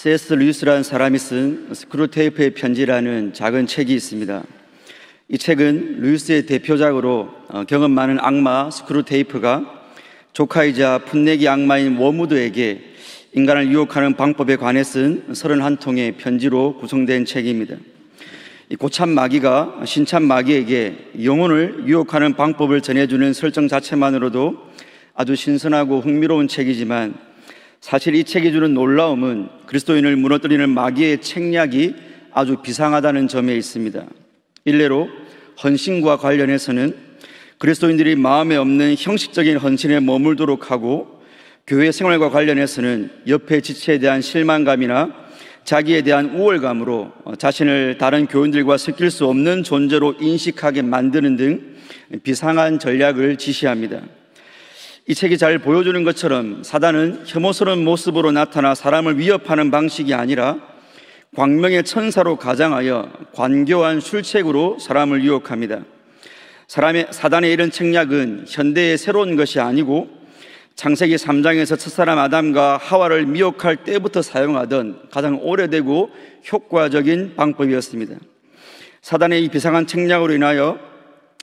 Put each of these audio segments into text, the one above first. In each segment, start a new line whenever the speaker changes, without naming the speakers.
C.S. 루이스라는 사람이 쓴 스크루테이프의 편지라는 작은 책이 있습니다. 이 책은 루이스의 대표작으로 어, 경험 많은 악마 스크루테이프가 조카이자 풋내기 악마인 워무드에게 인간을 유혹하는 방법에 관해 쓴 31통의 편지로 구성된 책입니다. 이 고참 마귀가 신참 마귀에게 영혼을 유혹하는 방법을 전해주는 설정 자체만으로도 아주 신선하고 흥미로운 책이지만 사실 이 책이 주는 놀라움은 그리스도인을 무너뜨리는 마귀의 책략이 아주 비상하다는 점에 있습니다. 일례로 헌신과 관련해서는 그리스도인들이 마음에 없는 형식적인 헌신에 머물도록 하고 교회 생활과 관련해서는 옆의 지체에 대한 실망감이나 자기에 대한 우월감으로 자신을 다른 교인들과 섞일 수 없는 존재로 인식하게 만드는 등 비상한 전략을 지시합니다. 이 책이 잘 보여주는 것처럼 사단은 혐오스러운 모습으로 나타나 사람을 위협하는 방식이 아니라 광명의 천사로 가장하여 관교한 술책으로 사람을 유혹합니다. 사람의, 사단의 이런 책략은 현대의 새로운 것이 아니고 창세기 3장에서 첫사람 아담과 하와를 미혹할 때부터 사용하던 가장 오래되고 효과적인 방법이었습니다. 사단의 이 비상한 책략으로 인하여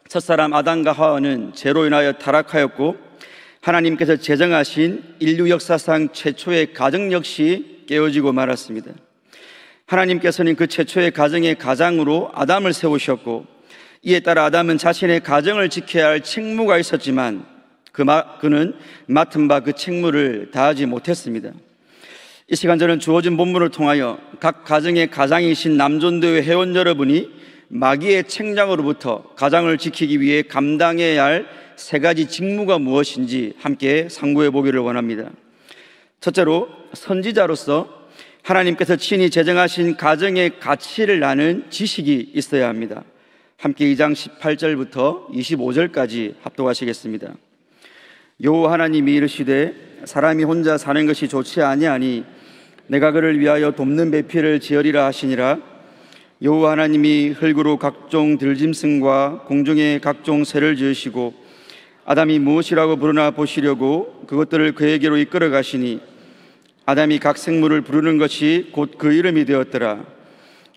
첫사람 아담과 하와는 죄로 인하여 타락하였고 하나님께서 제정하신 인류 역사상 최초의 가정 역시 깨어지고 말았습니다. 하나님께서는 그 최초의 가정의 가장으로 아담을 세우셨고 이에 따라 아담은 자신의 가정을 지켜야 할 책무가 있었지만 그 마, 그는 맡은 바 그 책무를 다하지 못했습니다. 이 시간 저는 주어진 본문을 통하여 각 가정의 가장이신 남존대회 회원 여러분이 마귀의 책장으로부터 가장을 지키기 위해 감당해야 할 세 가지 직무가 무엇인지 함께 상고해 보기를 원합니다. 첫째로 선지자로서 하나님께서 친히 제정하신 가정의 가치를 아는 지식이 있어야 합니다. 함께 2장 18절부터 25절까지 합독하시겠습니다. 여호 하나님이 이르시되 사람이 혼자 사는 것이 좋지 아니하니 내가 그를 위하여 돕는 배필을 지으리라 하시니라 여호와 하나님이 흙으로 각종 들짐승과 공중에 각종 새를 지으시고 아담이 무엇이라고 부르나 보시려고 그것들을 그에게로 이끌어 가시니 아담이 각 생물을 부르는 것이 곧 그 이름이 되었더라.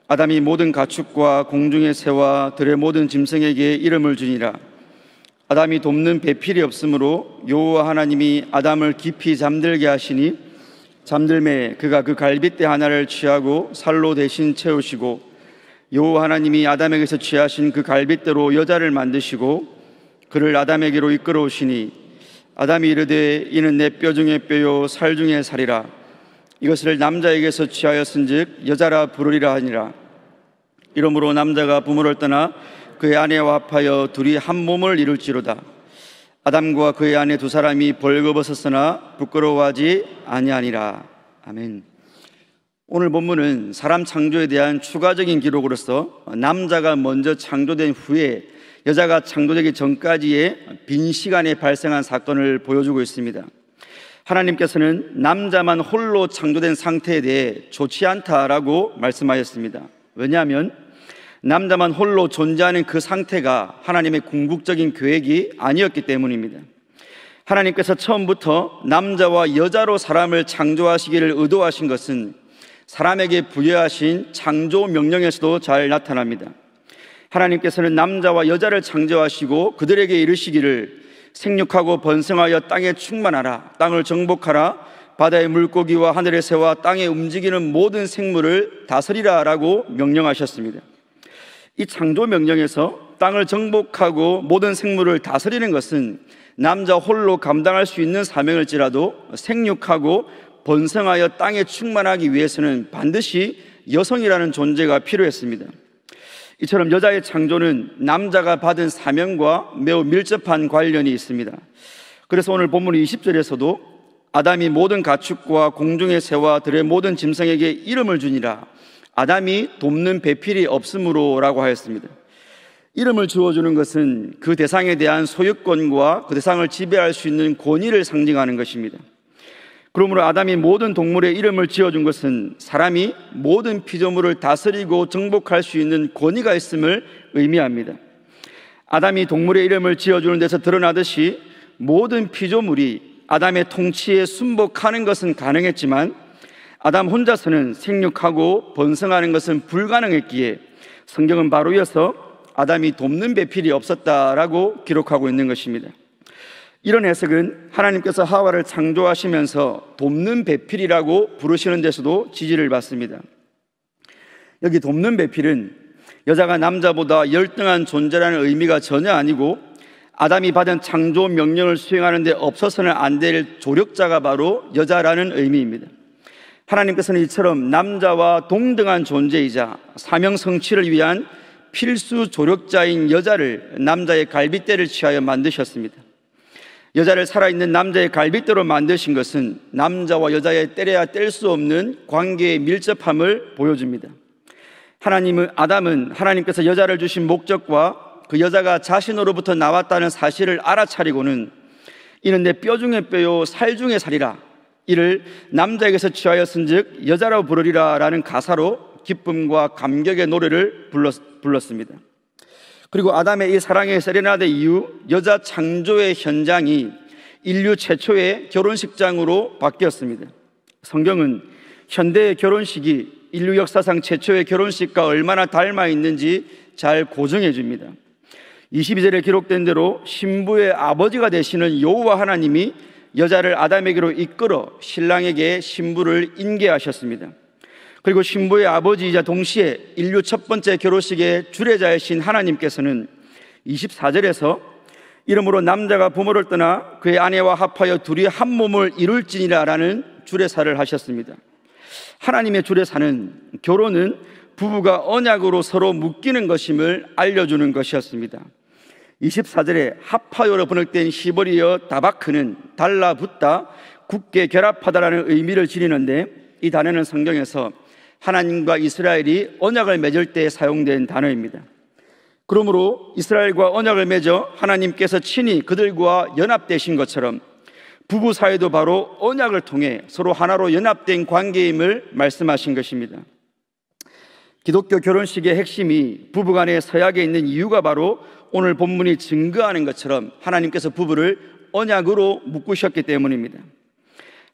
아담이 모든 가축과 공중의 새와 들의 모든 짐승에게 이름을 주니라. 아담이 돕는 배필이 없으므로 여호와 하나님이 아담을 깊이 잠들게 하시니 잠들매 그가 그갈비떼 하나를 취하고 살로 대신 채우시고 여호와 하나님이 아담에게서 취하신 그 갈빗대로 여자를 만드시고 그를 아담에게로 이끌어 오시니 아담이 이르되 이는 내 뼈 중에 뼈요 살 중에 살이라 이것을 남자에게서 취하였은즉 여자라 부르리라 하니라 이러므로 남자가 부모를 떠나 그의 아내와 합하여 둘이 한 몸을 이룰지로다 아담과 그의 아내 두 사람이 벌거벗었으나 부끄러워하지 아니하니라 아멘 오늘 본문은 사람 창조에 대한 추가적인 기록으로서 남자가 먼저 창조된 후에 여자가 창조되기 전까지의 빈 시간에 발생한 사건을 보여주고 있습니다. 하나님께서는 남자만 홀로 창조된 상태에 대해 좋지 않다라고 말씀하셨습니다. 왜냐하면 남자만 홀로 존재하는 그 상태가 하나님의 궁극적인 계획이 아니었기 때문입니다. 하나님께서 처음부터 남자와 여자로 사람을 창조하시기를 의도하신 것은 사람에게 부여하신 창조 명령에서도 잘 나타납니다. 하나님께서는 남자와 여자를 창조하시고 그들에게 이르시기를 생육하고 번성하여 땅에 충만하라, 땅을 정복하라, 바다의 물고기와 하늘의 새와 땅에 움직이는 모든 생물을 다스리라 라고 명령하셨습니다. 이 창조 명령에서 땅을 정복하고 모든 생물을 다스리는 것은 남자 홀로 감당할 수 있는 사명일지라도 생육하고 번성하여 땅에 충만하기 위해서는 반드시 여성이라는 존재가 필요했습니다. 이처럼 여자의 창조는 남자가 받은 사명과 매우 밀접한 관련이 있습니다. 그래서 오늘 본문 20절에서도 아담이 모든 가축과 공중의 새와 들의 모든 짐승에게 이름을 주니라 아담이 돕는 배필이 없으므로라고 하였습니다. 이름을 주어주는 것은 그 대상에 대한 소유권과 그 대상을 지배할 수 있는 권위를 상징하는 것입니다. 그러므로 아담이 모든 동물의 이름을 지어준 것은 사람이 모든 피조물을 다스리고 정복할 수 있는 권위가 있음을 의미합니다. 아담이 동물의 이름을 지어주는 데서 드러나듯이 모든 피조물이 아담의 통치에 순복하는 것은 가능했지만 아담 혼자서는 생육하고 번성하는 것은 불가능했기에 성경은 바로 이어서 아담이 돕는 배필이 없었다라고 기록하고 있는 것입니다. 이런 해석은 하나님께서 하와를 창조하시면서 돕는 배필이라고 부르시는 데서도 지지를 받습니다. 여기 돕는 배필은 여자가 남자보다 열등한 존재라는 의미가 전혀 아니고 아담이 받은 창조 명령을 수행하는 데 없어서는 안 될 조력자가 바로 여자라는 의미입니다. 하나님께서는 이처럼 남자와 동등한 존재이자 사명 성취를 위한 필수 조력자인 여자를 남자의 갈빗대를 취하여 만드셨습니다. 여자를 살아있는 남자의 갈비뼈로 만드신 것은 남자와 여자의 때려야 뗄 수 없는 관계의 밀접함을 보여줍니다. 하나님은 아담은 하나님께서 여자를 주신 목적과 그 여자가 자신으로부터 나왔다는 사실을 알아차리고는 이는 내 뼈 중에 뼈요 살 중에 살이라 이를 남자에게서 취하였은즉 여자로 부르리라라는 가사로 기쁨과 감격의 노래를 불렀, 불렀습니다. 그리고 아담의 이 사랑의 세레나데 이후 여자 창조의 현장이 인류 최초의 결혼식장으로 바뀌었습니다. 성경은 현대의 결혼식이 인류 역사상 최초의 결혼식과 얼마나 닮아 있는지 잘 고증해 줍니다. 22절에 기록된 대로 신부의 아버지가 되시는 여호와 하나님이 여자를 아담에게로 이끌어 신랑에게 신부를 인계하셨습니다. 그리고 신부의 아버지이자 동시에 인류 첫 번째 결혼식의 주례자이신 하나님께서는 24절에서 이름으로 남자가 부모를 떠나 그의 아내와 합하여 둘이 한 몸을 이룰지니라라는 주례사를 하셨습니다. 하나님의 주례사는 결혼은 부부가 언약으로 서로 묶이는 것임을 알려주는 것이었습니다. 24절에 합하여로 번역된 시버리어 다바크는 달라붙다, 굳게 결합하다라는 의미를 지니는데 이 단어는 성경에서 하나님과 이스라엘이 언약을 맺을 때 사용된 단어입니다. 그러므로 이스라엘과 언약을 맺어 하나님께서 친히 그들과 연합되신 것처럼 부부 사이도 바로 언약을 통해 서로 하나로 연합된 관계임을 말씀하신 것입니다. 기독교 결혼식의 핵심이 부부 간의 서약에 있는 이유가 바로 오늘 본문이 증거하는 것처럼 하나님께서 부부를 언약으로 묶으셨기 때문입니다.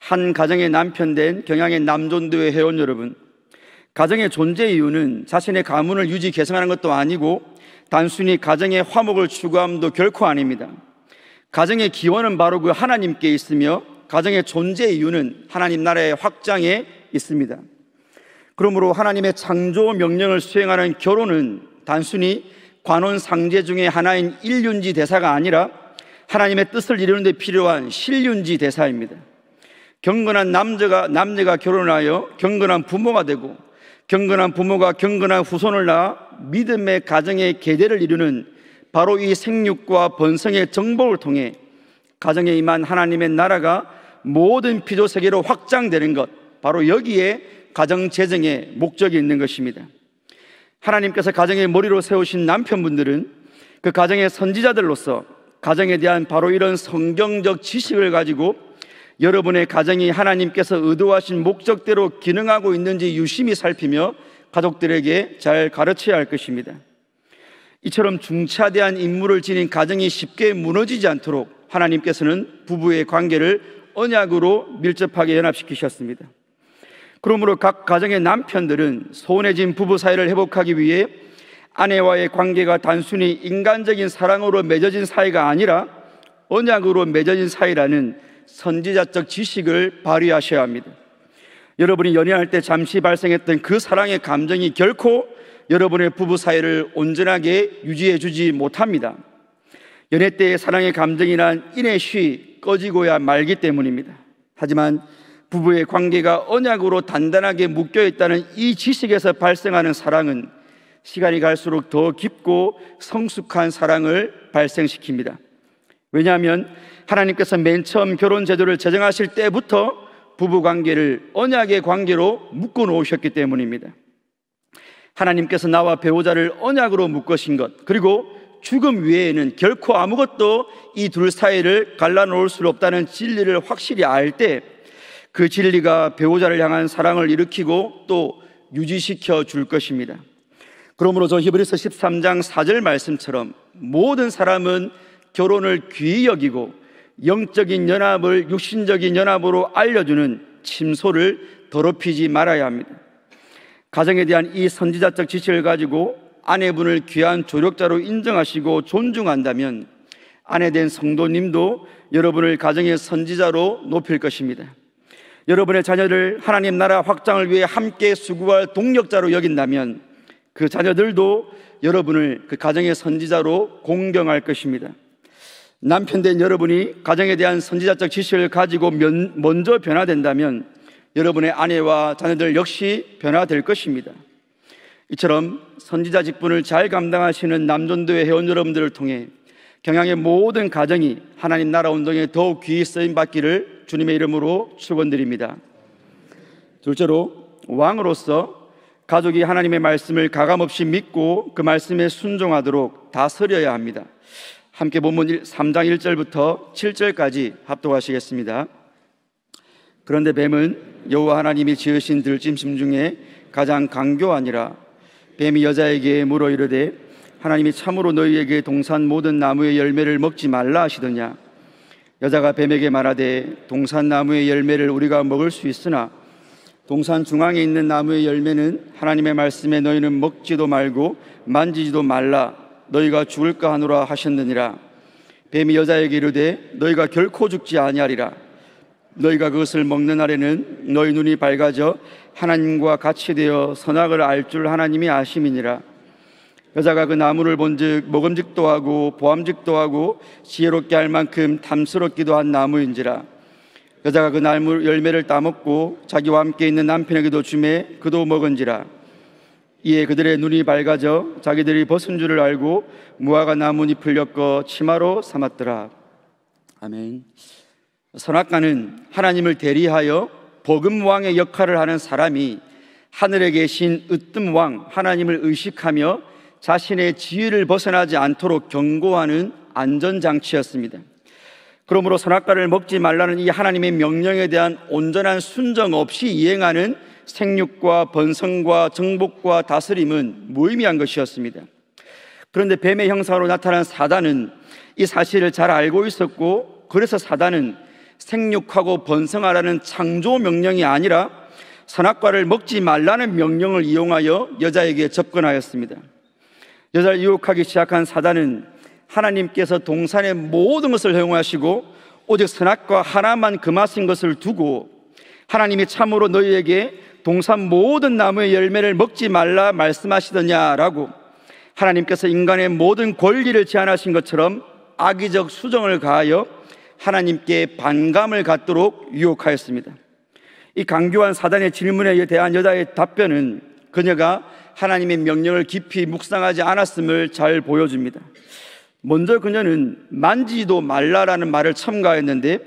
한 가정의 남편 된 경향의 남존도의 회원 여러분, 가정의 존재 이유는 자신의 가문을 유지 개성하는 것도 아니고 단순히 가정의 화목을 추구함도 결코 아닙니다. 가정의 기원은 바로 그 하나님께 있으며 가정의 존재 이유는 하나님 나라의 확장에 있습니다. 그러므로 하나님의 창조 명령을 수행하는 결혼은 단순히 관혼상제 중의 하나인 일륜지 대사가 아니라 하나님의 뜻을 이루는데 필요한 실륜지 대사입니다. 경건한 남자가 남녀가 결혼하여 경건한 부모가 되고 경건한 부모가 경건한 후손을 낳아 믿음의 가정의 계대를 이루는 바로 이 생육과 번성의 정복을 통해 가정에 임한 하나님의 나라가 모든 피조 세계로 확장되는 것 바로 여기에 가정 재정의 목적이 있는 것입니다. 하나님께서 가정의 머리로 세우신 남편분들은 그 가정의 선지자들로서 가정에 대한 바로 이런 성경적 지식을 가지고 여러분의 가정이 하나님께서 의도하신 목적대로 기능하고 있는지 유심히 살피며 가족들에게 잘 가르쳐야 할 것입니다. 이처럼 중차대한 임무를 지닌 가정이 쉽게 무너지지 않도록 하나님께서는 부부의 관계를 언약으로 밀접하게 연합시키셨습니다. 그러므로 각 가정의 남편들은 소원해진 부부 사이를 회복하기 위해 아내와의 관계가 단순히 인간적인 사랑으로 맺어진 사이가 아니라 언약으로 맺어진 사이라는 선지자적 지식을 발휘하셔야 합니다. 여러분이 연애할 때 잠시 발생했던 그 사랑의 감정이 결코 여러분의 부부 사이를 온전하게 유지해 주지 못합니다. 연애 때의 사랑의 감정이란 인내쉬 꺼지고야 말기 때문입니다. 하지만 부부의 관계가 언약으로 단단하게 묶여 있다는 이 지식에서 발생하는 사랑은 시간이 갈수록 더 깊고 성숙한 사랑을 발생시킵니다. 왜냐하면 하나님께서 맨 처음 결혼 제도를 제정하실 때부터 부부 관계를 언약의 관계로 묶어 놓으셨기 때문입니다. 하나님께서 나와 배우자를 언약으로 묶으신 것, 그리고 죽음 외에는 결코 아무것도 이 둘 사이를 갈라놓을 수 없다는 진리를 확실히 알 때 그 진리가 배우자를 향한 사랑을 일으키고 또 유지시켜 줄 것입니다. 그러므로 저 히브리서 13장 4절 말씀처럼 모든 사람은 결혼을 귀히 여기고 영적인 연합을 육신적인 연합으로 알려주는 침소를 더럽히지 말아야 합니다. 가정에 대한 이 선지자적 지시를 가지고 아내분을 귀한 조력자로 인정하시고 존중한다면 아내된 성도님도 여러분을 가정의 선지자로 높일 것입니다. 여러분의 자녀를 하나님 나라 확장을 위해 함께 수고할 동력자로 여긴다면 그 자녀들도 여러분을 그 가정의 선지자로 공경할 것입니다. 남편 된 여러분이 가정에 대한 선지자적 지시를 가지고 먼저 변화된다면 여러분의 아내와 자녀들 역시 변화될 것입니다. 이처럼 선지자 직분을 잘 감당하시는 남전도의 회원 여러분들을 통해 경향의 모든 가정이 하나님 나라 운동에 더욱 귀히 쓰임 받기를 주님의 이름으로 축원드립니다. 둘째로 왕으로서 가족이 하나님의 말씀을 가감 없이 믿고 그 말씀에 순종하도록 다스려야 합니다. 함께 본문 3장 1절부터 7절까지 합독하시겠습니다. 그런데 뱀은 여호와 하나님이 지으신 들짐승 중에 가장 강교하니라 뱀이 여자에게 물어 이르되 하나님이 참으로 너희에게 동산 모든 나무의 열매를 먹지 말라 하시더냐 여자가 뱀에게 말하되 동산 나무의 열매를 우리가 먹을 수 있으나 동산 중앙에 있는 나무의 열매는 하나님의 말씀에 너희는 먹지도 말고 만지지도 말라 너희가 죽을까 하노라 하셨느니라 뱀이 여자에게 이르되 너희가 결코 죽지 아니하리라 너희가 그것을 먹는 날에는 너희 눈이 밝아져 하나님과 같이 되어 선악을 알 줄 하나님이 아심이니라 여자가 그 나무를 본즉 먹음직도 하고 보암직도 하고 지혜롭게 할 만큼 탐스럽기도 한 나무인지라 여자가 그 나무 열매를 따먹고 자기와 함께 있는 남편에게도 주매 그도 먹은지라 이에 그들의 눈이 밝아져 자기들이 벗은 줄을 알고 무화과 나뭇잎을 엮어 치마로 삼았더라. 아멘. 선악가는 하나님을 대리하여 복음 왕의 역할을 하는 사람이 하늘에 계신 으뜸 왕 하나님을 의식하며 자신의 지위를 벗어나지 않도록 경고하는 안전 장치였습니다. 그러므로 선악과를 먹지 말라는 이 하나님의 명령에 대한 온전한 순정 없이 이행하는 생육과 번성과 정복과 다스림은 무의미한 것이었습니다. 그런데 뱀의 형상으로 나타난 사단은 이 사실을 잘 알고 있었고 그래서 사단은 생육하고 번성하라는 창조 명령이 아니라 선악과를 먹지 말라는 명령을 이용하여 여자에게 접근하였습니다. 여자를 유혹하기 시작한 사단은 하나님께서 동산의 모든 것을 허용하시고 오직 선악과 하나만 금하신 것을 두고 하나님이 참으로 너희에게 동산 모든 나무의 열매를 먹지 말라 말씀하시더냐라고 하나님께서 인간의 모든 권리를 제한하신 것처럼 악의적 수정을 가하여 하나님께 반감을 갖도록 유혹하였습니다. 이 강교한 사단의 질문에 대한 여자의 답변은 그녀가 하나님의 명령을 깊이 묵상하지 않았음을 잘 보여줍니다. 먼저 그녀는 만지도 말라라는 말을 첨가했는데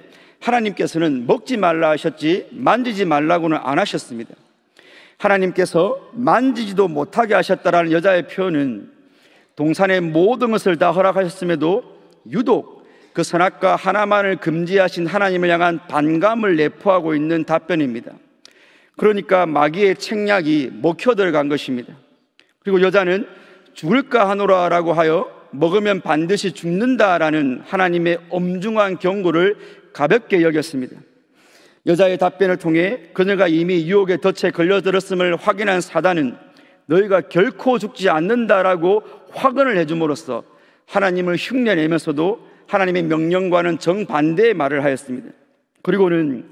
하나님께서는 먹지 말라 하셨지 만지지 말라고는 안 하셨습니다. 하나님께서 만지지도 못하게 하셨다라는 여자의 표현은 동산의 모든 것을 다 허락하셨음에도 유독 그 선악과 하나만을 금지하신 하나님을 향한 반감을 내포하고 있는 답변입니다. 그러니까 마귀의 책략이 먹혀들어간 것입니다. 그리고 여자는 죽을까 하노라라고 하여 먹으면 반드시 죽는다라는 하나님의 엄중한 경고를 가볍게 여겼습니다. 여자의 답변을 통해 그녀가 이미 유혹의 덫에 걸려들었음을 확인한 사단은 너희가 결코 죽지 않는다라고 확언을 해줌으로써 하나님을 흉내내면서도 하나님의 명령과는 정반대의 말을 하였습니다. 그리고는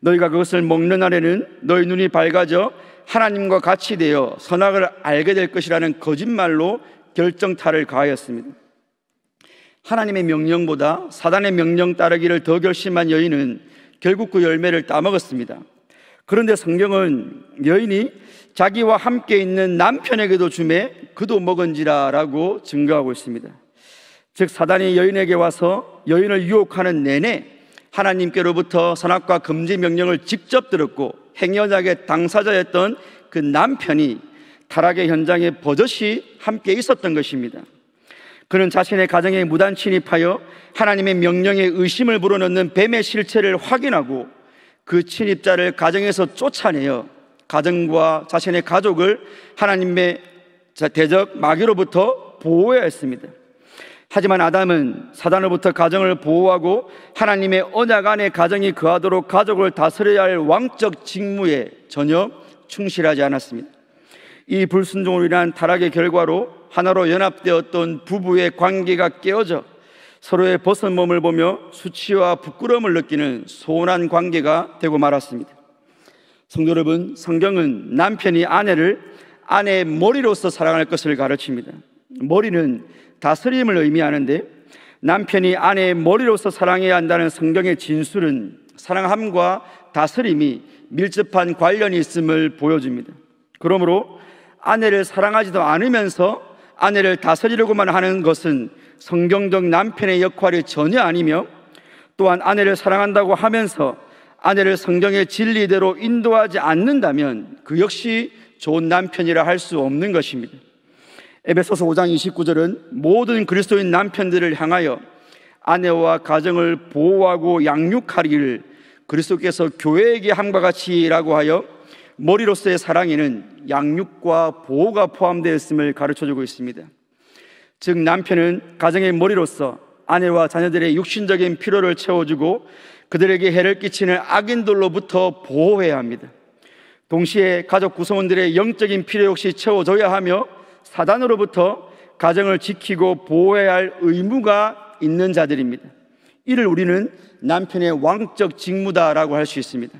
너희가 그것을 먹는 날에는 너희 눈이 밝아져 하나님과 같이 되어 선악을 알게 될 것이라는 거짓말로 결정타를 가하였습니다. 하나님의 명령보다 사단의 명령 따르기를 더 결심한 여인은 결국 그 열매를 따먹었습니다. 그런데 성경은 여인이 자기와 함께 있는 남편에게도 주매 그도 먹은지라 라고 증거하고 있습니다. 즉, 사단이 여인에게 와서 여인을 유혹하는 내내 하나님께로부터 선악과 금지 명령을 직접 들었고 행여자의 당사자였던 그 남편이 타락의 현장에 버젓이 함께 있었던 것입니다. 그는 자신의 가정에 무단 침입하여 하나님의 명령에 의심을 불어넣는 뱀의 실체를 확인하고 그 침입자를 가정에서 쫓아내어 가정과 자신의 가족을 하나님의 대적 마귀로부터 보호해야 했습니다. 하지만 아담은 사단으로부터 가정을 보호하고 하나님의 언약 안에 가정이 거하도록 가족을 다스려야 할 왕적 직무에 전혀 충실하지 않았습니다. 이 불순종으로 인한 타락의 결과로 하나로 연합되었던 부부의 관계가 깨어져 서로의 벗은 몸을 보며 수치와 부끄러움을 느끼는 소원한 관계가 되고 말았습니다. 성도 여러분, 성경은 남편이 아내를 아내의 머리로서 사랑할 것을 가르칩니다. 머리는 다스림을 의미하는데 남편이 아내의 머리로서 사랑해야 한다는 성경의 진술은 사랑함과 다스림이 밀접한 관련이 있음을 보여줍니다. 그러므로 아내를 사랑하지도 않으면서 아내를 다스리려고만 하는 것은 성경적 남편의 역할이 전혀 아니며 또한 아내를 사랑한다고 하면서 아내를 성경의 진리대로 인도하지 않는다면 그 역시 좋은 남편이라 할 수 없는 것입니다. 에베소서 5장 29절은 모든 그리스도인 남편들을 향하여 아내와 가정을 보호하고 양육하기를 그리스도께서 교회에게 함과 같이라고 하여 머리로서의 사랑에는 양육과 보호가 포함되어 있음을 가르쳐 주고 있습니다. 즉, 남편은 가정의 머리로서 아내와 자녀들의 육신적인 필요를 채워주고 그들에게 해를 끼치는 악인들로부터 보호해야 합니다. 동시에 가족 구성원들의 영적인 필요 역시 채워줘야 하며 사단으로부터 가정을 지키고 보호해야 할 의무가 있는 자들입니다. 이를 우리는 남편의 왕적 직무다라고 할 수 있습니다.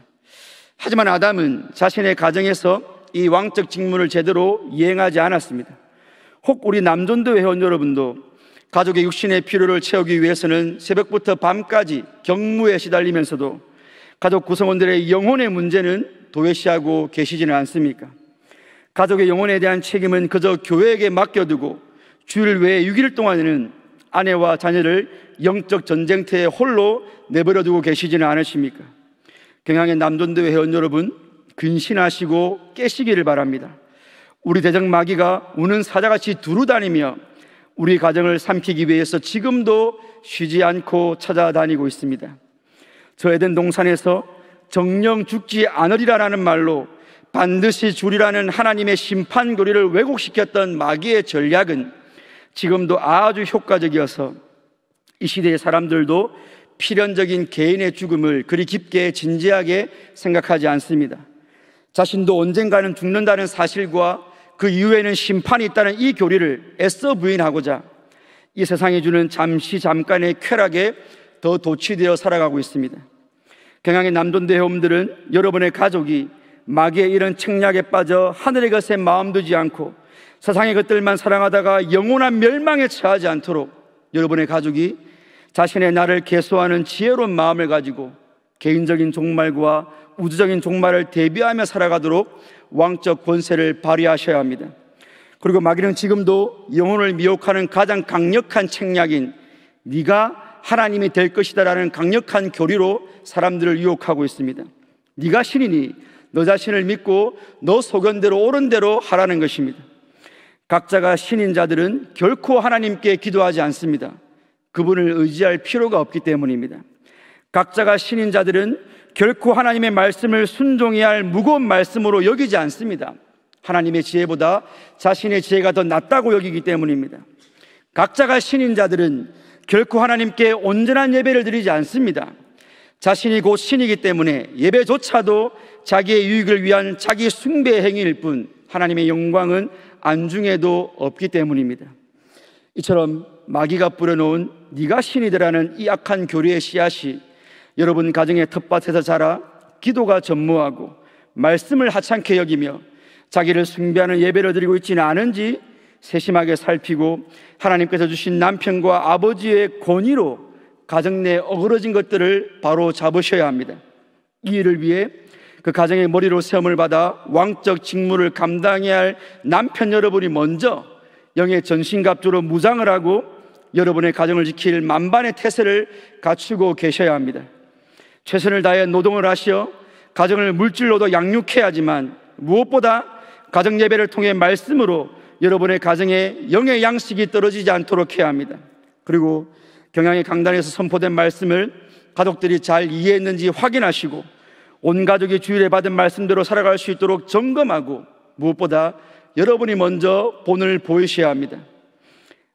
하지만 아담은 자신의 가정에서 이 왕적 직무를 제대로 이행하지 않았습니다. 혹 우리 남존도 회원 여러분도 가족의 육신의 필요를 채우기 위해서는 새벽부터 밤까지 경무에 시달리면서도 가족 구성원들의 영혼의 문제는 도외시하고 계시지는 않습니까? 가족의 영혼에 대한 책임은 그저 교회에게 맡겨두고 주일 외에 6일 동안에는 아내와 자녀를 영적 전쟁터에 홀로 내버려두고 계시지는 않으십니까? 경향의 남존대회 회원 여러분, 근신하시고 깨시기를 바랍니다. 우리 대장 마귀가 우는 사자같이 두루다니며 우리 가정을 삼키기 위해서 지금도 쉬지 않고 찾아다니고 있습니다. 저 에덴 동산에서 정령 죽지 않으리라라는 말로 반드시 줄이라는 하나님의 심판 교리를 왜곡시켰던 마귀의 전략은 지금도 아주 효과적이어서 이 시대의 사람들도 필연적인 개인의 죽음을 그리 깊게 진지하게 생각하지 않습니다. 자신도 언젠가는 죽는다는 사실과 그 이후에는 심판이 있다는 이 교리를 애써 부인하고자 이 세상이 주는 잠시 잠깐의 쾌락에 더 도취되어 살아가고 있습니다. 경향의 남존대 회원들은 여러분의 가족이 마귀의 이런 책략에 빠져 하늘의 것에 마음 두지 않고 세상의 것들만 사랑하다가 영원한 멸망에 처하지 않도록 여러분의 가족이 자신의 나를 개소하는 지혜로운 마음을 가지고 개인적인 종말과 우주적인 종말을 대비하며 살아가도록 왕적 권세를 발휘하셔야 합니다. 그리고 마귀는 지금도 영혼을 미혹하는 가장 강력한 책략인 네가 하나님이 될 것이다라는 강력한 교리로 사람들을 유혹하고 있습니다. 네가 신이니 너 자신을 믿고 너 소견대로 옳은 대로 하라는 것입니다. 각자가 신인 자들은 결코 하나님께 기도하지 않습니다. 그분을 의지할 필요가 없기 때문입니다. 각자가 신인 자들은 결코 하나님의 말씀을 순종해야 할 무거운 말씀으로 여기지 않습니다. 하나님의 지혜보다 자신의 지혜가 더 낫다고 여기기 때문입니다. 각자가 신인 자들은 결코 하나님께 온전한 예배를 드리지 않습니다. 자신이 곧 신이기 때문에 예배조차도 자기의 유익을 위한 자기 숭배 행위일 뿐 하나님의 영광은 안중에도 없기 때문입니다. 이처럼 마귀가 뿌려놓은 네가 신이 되라는 이 악한 교리의 씨앗이 여러분 가정의 텃밭에서 자라 기도가 전무하고 말씀을 하찮게 여기며 자기를 숭배하는 예배를 드리고 있지는 않은지 세심하게 살피고 하나님께서 주신 남편과 아버지의 권위로 가정 내 어그러진 것들을 바로 잡으셔야 합니다. 이 일을 위해 그 가정의 머리로 세움을 받아 왕적 직무를 감당해야 할 남편 여러분이 먼저 영의 전신갑주로 무장을 하고 여러분의 가정을 지킬 만반의 태세를 갖추고 계셔야 합니다. 최선을 다해 노동을 하시어 가정을 물질로도 양육해 하지만 무엇보다 가정 예배를 통해 말씀으로 여러분의 가정에 영의 양식이 떨어지지 않도록 해야 합니다. 그리고 경향의 강단에서 선포된 말씀을 가족들이 잘 이해했는지 확인하시고 온 가족이 주일에 받은 말씀대로 살아갈 수 있도록 점검하고 무엇보다 여러분이 먼저 본을 보이셔야 합니다.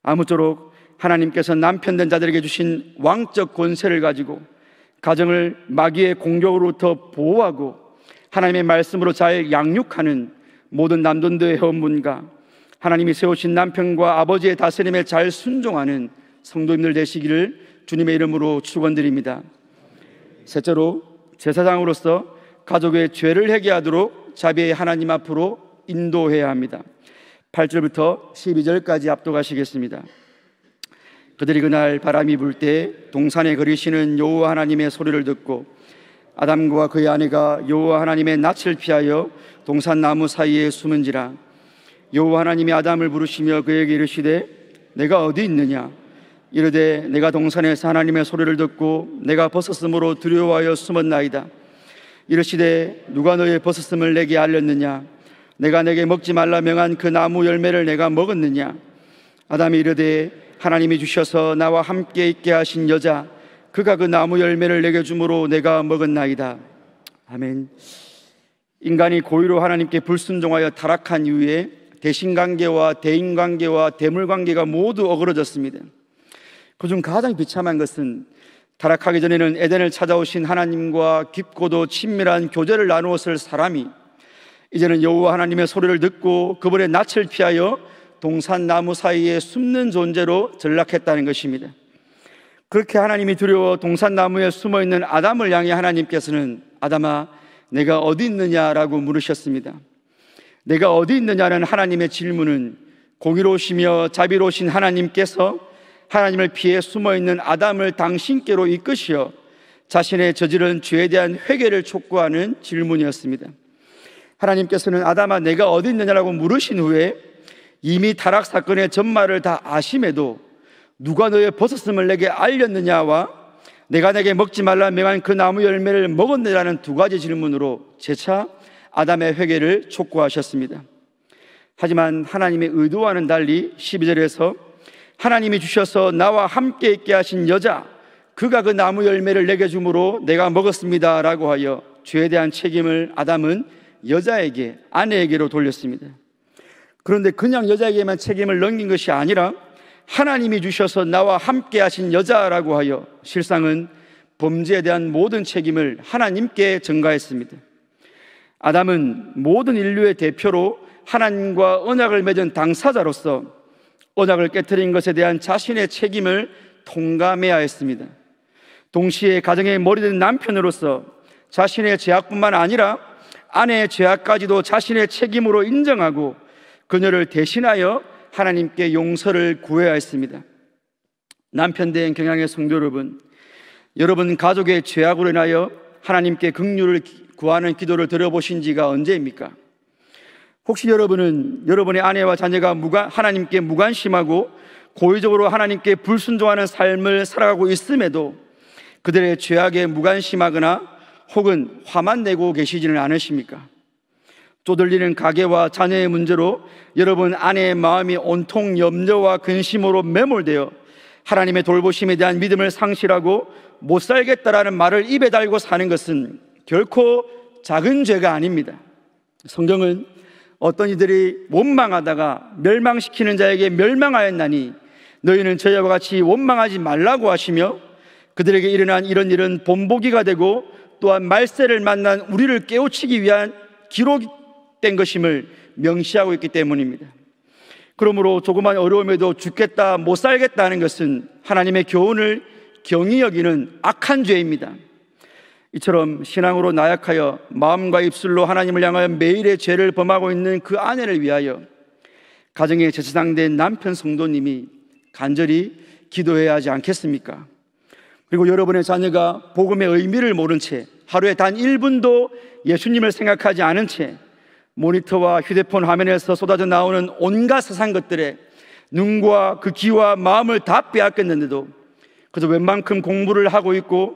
아무쪼록 하나님께서 남편된 자들에게 주신 왕적 권세를 가지고 가정을 마귀의 공격으로부터 보호하고 하나님의 말씀으로 잘 양육하는 모든 남돈도의헌문과 하나님이 세우신 남편과 아버지의 다스림에 잘 순종하는 성도님들 되시기를 주님의 이름으로 축원드립니다. 셋째로 제사장으로서 가족의 죄를 해결하도록 자비의 하나님 앞으로 인도해야 합니다. 8절부터 12절까지 압도하시겠습니다. 그들이 그날 바람이 불 때 동산에 그리시는 여호와 하나님의 소리를 듣고 아담과 그의 아내가 여호와 하나님의 낯을 피하여 동산 나무 사이에 숨은지라 여호와 하나님이 아담을 부르시며 그에게 이르시되 내가 어디 있느냐 이르되 내가 동산에서 하나님의 소리를 듣고 내가 벗었으므로 두려워하여 숨었나이다 이르시되 누가 너의 벗었음을 내게 알렸느냐 내가 내게 먹지 말라 명한 그 나무 열매를 내가 먹었느냐 아담이 이르되 하나님이 주셔서 나와 함께 있게 하신 여자 그가 그 나무 열매를 내게 주므로 내가 먹었나이다. 아멘. 인간이 고의로 하나님께 불순종하여 타락한 이후에 대신 관계와 대인 관계와 대물 관계가 모두 어그러졌습니다. 그중 가장 비참한 것은 타락하기 전에는 에덴을 찾아오신 하나님과 깊고도 친밀한 교제를 나누었을 사람이 이제는 여호와 하나님의 소리를 듣고 그분의 낯을 피하여 동산나무 사이에 숨는 존재로 전락했다는 것입니다. 그렇게 하나님이 두려워 동산나무에 숨어 있는 아담을 향해 하나님께서는 아담아, 내가 어디 있느냐라고 물으셨습니다. 내가 어디 있느냐는 하나님의 질문은 공의로우시며 자비로우신 하나님께서 하나님을 피해 숨어 있는 아담을 당신께로 이끄시어 자신의 저지른 죄에 대한 회개를 촉구하는 질문이었습니다. 하나님께서는 아담아 내가 어디 있느냐라고 물으신 후에 이미 타락 사건의 전말을 다 아심에도 누가 너의 벗었음을 내게 알렸느냐와 내가 내게 먹지 말라 명한 그 나무 열매를 먹었느냐는 두 가지 질문으로 재차 아담의 회개를 촉구하셨습니다. 하지만 하나님의 의도와는 달리 12절에서 하나님이 주셔서 나와 함께 있게 하신 여자 그가 그 나무 열매를 내게 주므로 내가 먹었습니다라고 하여 죄에 대한 책임을 아담은 여자에게 아내에게로 돌렸습니다. 그런데 그냥 여자에게만 책임을 넘긴 것이 아니라 하나님이 주셔서 나와 함께 하신 여자라고 하여 실상은 범죄에 대한 모든 책임을 하나님께 전가했습니다. 아담은 모든 인류의 대표로 하나님과 언약을 맺은 당사자로서 언약을 깨뜨린 것에 대한 자신의 책임을 통감해야 했습니다. 동시에 가정의 머리된 남편으로서 자신의 죄악뿐만 아니라 아내의 죄악까지도 자신의 책임으로 인정하고 그녀를 대신하여 하나님께 용서를 구해야 했습니다. 남편된 경향의 성도 여러분, 여러분 가족의 죄악으로 인하여 하나님께 긍휼을 구하는 기도를 들어보신 지가 언제입니까? 혹시 여러분은 여러분의 아내와 자녀가 무관, 하나님께 무관심하고 고의적으로 하나님께 불순종하는 삶을 살아가고 있음에도 그들의 죄악에 무관심하거나 혹은 화만 내고 계시지는 않으십니까? 쪼들리는 가게와 자녀의 문제로 여러분 아내의 마음이 온통 염려와 근심으로 매몰되어 하나님의 돌보심에 대한 믿음을 상실하고 못 살겠다라는 말을 입에 달고 사는 것은 결코 작은 죄가 아닙니다. 성경은 어떤 이들이 원망하다가 멸망시키는 자에게 멸망하였나니 너희는 저희와 같이 원망하지 말라고 하시며 그들에게 일어난 이런 일은 본보기가 되고 또한 말세를 만난 우리를 깨우치기 위한 기록, 된 것임을 명시하고 있기 때문입니다. 그러므로 조그만 어려움에도 죽겠다, 못 살겠다는 것은 하나님의 교훈을 경히 여기는 악한 죄입니다. 이처럼 신앙으로 나약하여 마음과 입술로 하나님을 향하여 매일의 죄를 범하고 있는 그 아내를 위하여 가정에 재치상된 남편 성도님이 간절히 기도해야 하지 않겠습니까? 그리고 여러분의 자녀가 복음의 의미를 모른 채 하루에 단 1분도 예수님을 생각하지 않은 채 모니터와 휴대폰 화면에서 쏟아져 나오는 온갖 세상 것들에 눈과 그 귀와 마음을 다 빼앗겼는데도 그저 웬만큼 공부를 하고 있고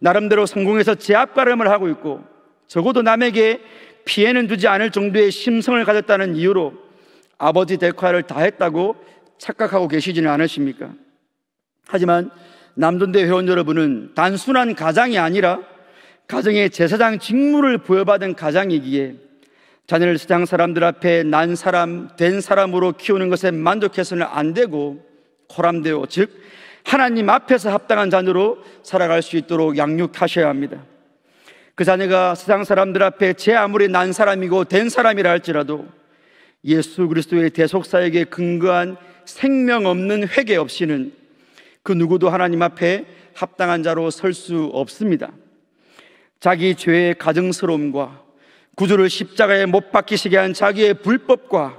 나름대로 성공해서 제압가름을 하고 있고 적어도 남에게 피해는 주지 않을 정도의 심성을 가졌다는 이유로 아버지 대화를 다 했다고 착각하고 계시지는 않으십니까? 하지만 남존대 회원 여러분은 단순한 가장이 아니라 가정의 제사장 직무를 부여받은 가장이기에 자녀를 세상 사람들 앞에 난 사람, 된 사람으로 키우는 것에 만족해서는 안 되고 코람데오, 즉 하나님 앞에서 합당한 자녀로 살아갈 수 있도록 양육하셔야 합니다. 그 자녀가 세상 사람들 앞에 제 아무리 난 사람이고 된 사람이라 할지라도 예수 그리스도의 대속사에게 근거한 생명 없는 회개 없이는 그 누구도 하나님 앞에 합당한 자로 설 수 없습니다. 자기 죄의 가증스러움과 구주를 십자가에 못 박히시게 한 자기의 불법과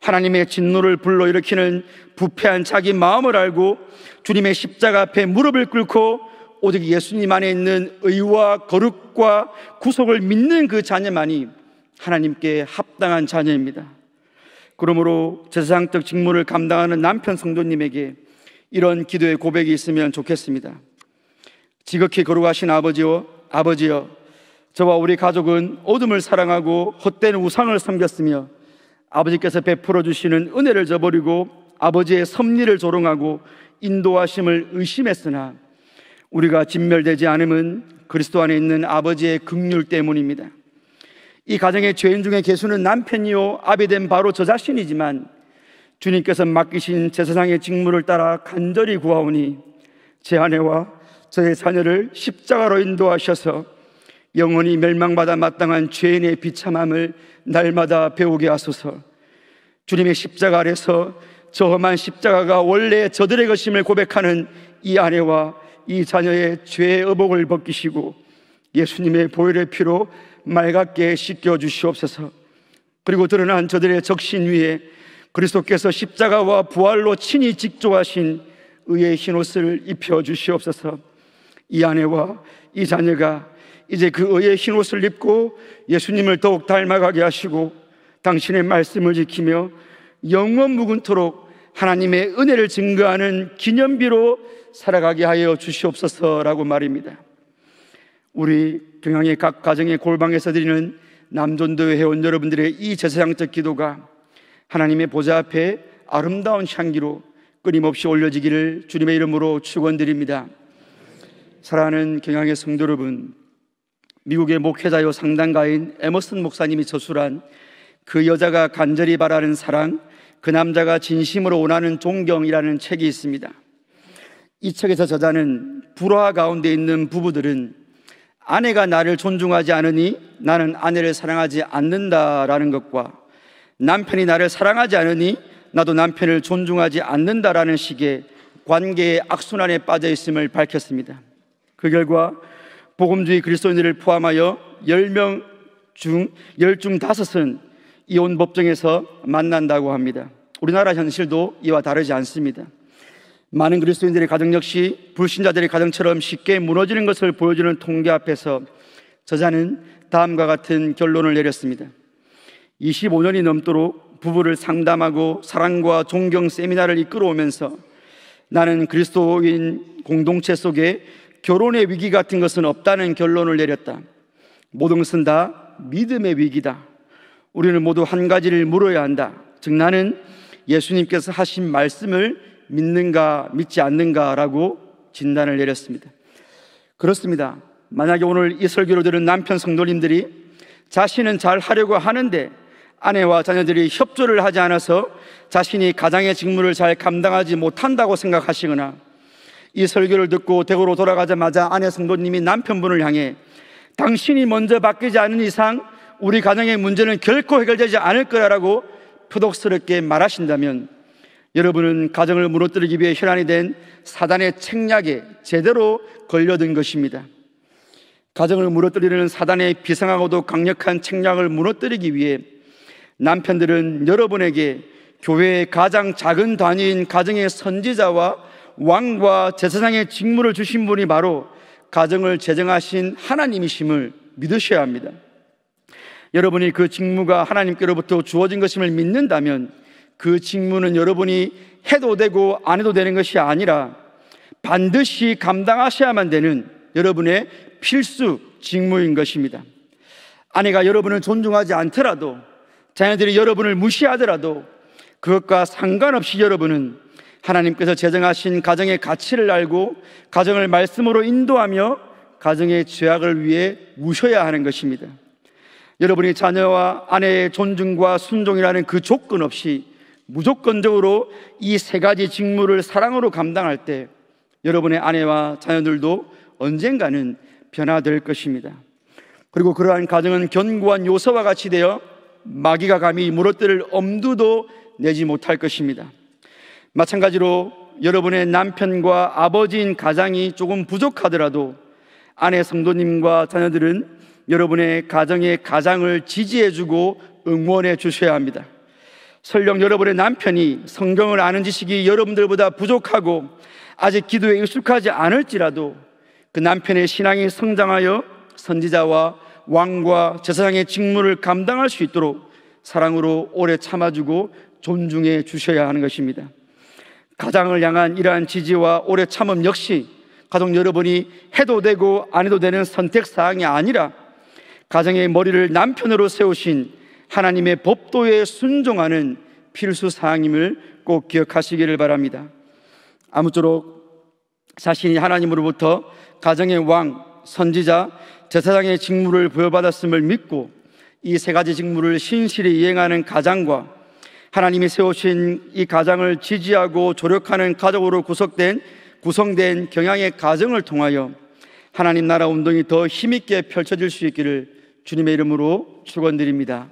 하나님의 진노를 불러일으키는 부패한 자기 마음을 알고 주님의 십자가 앞에 무릎을 꿇고 오직 예수님 안에 있는 의와 거룩과 구속을 믿는 그 자녀만이 하나님께 합당한 자녀입니다. 그러므로 제사장적 직무를 감당하는 남편 성도님에게 이런 기도의 고백이 있으면 좋겠습니다. 지극히 거룩하신 아버지여, 아버지여, 저와 우리 가족은 어둠을 사랑하고 헛된 우상을 섬겼으며 아버지께서 베풀어 주시는 은혜를 저버리고 아버지의 섭리를 조롱하고 인도하심을 의심했으나 우리가 진멸되지 않음은 그리스도 안에 있는 아버지의 극률 때문입니다. 이 가정의 죄인 중에 개수는 남편이요 아비된 바로 저 자신이지만 주님께서 맡기신 제사장의 직무를 따라 간절히 구하오니 제 아내와 저의 자녀를 십자가로 인도하셔서 영원히 멸망받아 마땅한 죄인의 비참함을 날마다 배우게 하소서. 주님의 십자가 아래서 저 험한 십자가가 원래 저들의 것임을 고백하는 이 아내와 이 자녀의 죄의 의복을 벗기시고 예수님의 보혈의 피로 맑게 씻겨 주시옵소서. 그리고 드러난 저들의 적신 위에 그리스도께서 십자가와 부활로 친히 직조하신 의의 흰옷을 입혀 주시옵소서. 이 아내와 이 자녀가 이제 그 의의 흰옷을 입고 예수님을 더욱 닮아가게 하시고 당신의 말씀을 지키며 영원 무근토록 하나님의 은혜를 증거하는 기념비로 살아가게 하여 주시옵소서라고 말입니다. 우리 경향의 각 가정의 골방에서 드리는 남존도회 회원 여러분들의 이 제사장적 기도가 하나님의 보좌 앞에 아름다운 향기로 끊임없이 올려지기를 주님의 이름으로 축원드립니다. 사랑하는 경향의 성도 여러분, 미국의 목회자요 상담가인 에머슨 목사님이 저술한 그 여자가 간절히 바라는 사랑, 그 남자가 진심으로 원하는 존경이라는 책이 있습니다. 이 책에서 저자는 불화 가운데 있는 부부들은 아내가 나를 존중하지 않으니 나는 아내를 사랑하지 않는다라는 것과 남편이 나를 사랑하지 않으니 나도 남편을 존중하지 않는다라는 식의 관계의 악순환에 빠져 있음을 밝혔습니다. 그 결과 복음주의 그리스도인들을 포함하여 10명 중, 10중 5은 이혼 법정에서 만난다고 합니다. 우리나라 현실도 이와 다르지 않습니다. 많은 그리스도인들의 가정 역시 불신자들의 가정처럼 쉽게 무너지는 것을 보여주는 통계 앞에서 저자는 다음과 같은 결론을 내렸습니다. 25년이 넘도록 부부를 상담하고 사랑과 존경 세미나를 이끌어오면서 나는 그리스도인 공동체 속에 결혼의 위기 같은 것은 없다는 결론을 내렸다. 모든 것은 다 믿음의 위기다. 우리는 모두 한 가지를 물어야 한다. 즉 나는 예수님께서 하신 말씀을 믿는가 믿지 않는가라고 진단을 내렸습니다. 그렇습니다. 만약에 오늘 이 설교를 들은 남편 성도님들이 자신은 잘 하려고 하는데 아내와 자녀들이 협조를 하지 않아서 자신이 가장의 직무를 잘 감당하지 못한다고 생각하시거나 이 설교를 듣고 대구로 돌아가자마자 아내 성도님이 남편분을 향해 당신이 먼저 바뀌지 않은 이상 우리 가정의 문제는 결코 해결되지 않을 거라고 표독스럽게 말하신다면 여러분은 가정을 무너뜨리기 위해 혈안이 된 사단의 책략에 제대로 걸려든 것입니다. 가정을 무너뜨리는 사단의 비상하고도 강력한 책략을 무너뜨리기 위해 남편들은 여러분에게 교회의 가장 작은 단위인 가정의 선지자와 왕과 제사장의 직무를 주신 분이 바로 가정을 재정하신 하나님이심을 믿으셔야 합니다. 여러분이 그 직무가 하나님께로부터 주어진 것임을 믿는다면 그 직무는 여러분이 해도 되고 안 해도 되는 것이 아니라 반드시 감당하셔야만 되는 여러분의 필수 직무인 것입니다. 아내가 여러분을 존중하지 않더라도 자녀들이 여러분을 무시하더라도 그것과 상관없이 여러분은 하나님께서 제정하신 가정의 가치를 알고 가정을 말씀으로 인도하며 가정의 죄악을 위해 우셔야 하는 것입니다. 여러분이 자녀와 아내의 존중과 순종이라는 그 조건 없이 무조건적으로 이 세 가지 직무를 사랑으로 감당할 때 여러분의 아내와 자녀들도 언젠가는 변화될 것입니다. 그리고 그러한 가정은 견고한 요소와 같이 되어 마귀가 감히 물어뜯을 엄두도 내지 못할 것입니다. 마찬가지로 여러분의 남편과 아버지인 가장이 조금 부족하더라도 아내 성도님과 자녀들은 여러분의 가정의 가장을 지지해주고 응원해 주셔야 합니다. 설령 여러분의 남편이 성경을 아는 지식이 여러분들보다 부족하고 아직 기도에 익숙하지 않을지라도 그 남편의 신앙이 성장하여 선지자와 왕과 제사장의 직무를 감당할 수 있도록 사랑으로 오래 참아주고 존중해 주셔야 하는 것입니다. 가장을 향한 이러한 지지와 오래 참음 역시 가족 여러분이 해도 되고 안 해도 되는 선택 사항이 아니라 가정의 머리를 남편으로 세우신 하나님의 법도에 순종하는 필수 사항임을 꼭 기억하시기를 바랍니다. 아무쪼록 자신이 하나님으로부터 가정의 왕, 선지자, 제사장의 직무를 부여받았음을 믿고 이 세 가지 직무를 신실히 이행하는 가장과 하나님이 세우신 이 가장을 지지하고 조력하는 가족으로 구성된 구성된 경향의 가정을 통하여 하나님 나라 운동이 더 힘있게 펼쳐질 수 있기를 주님의 이름으로 축원드립니다.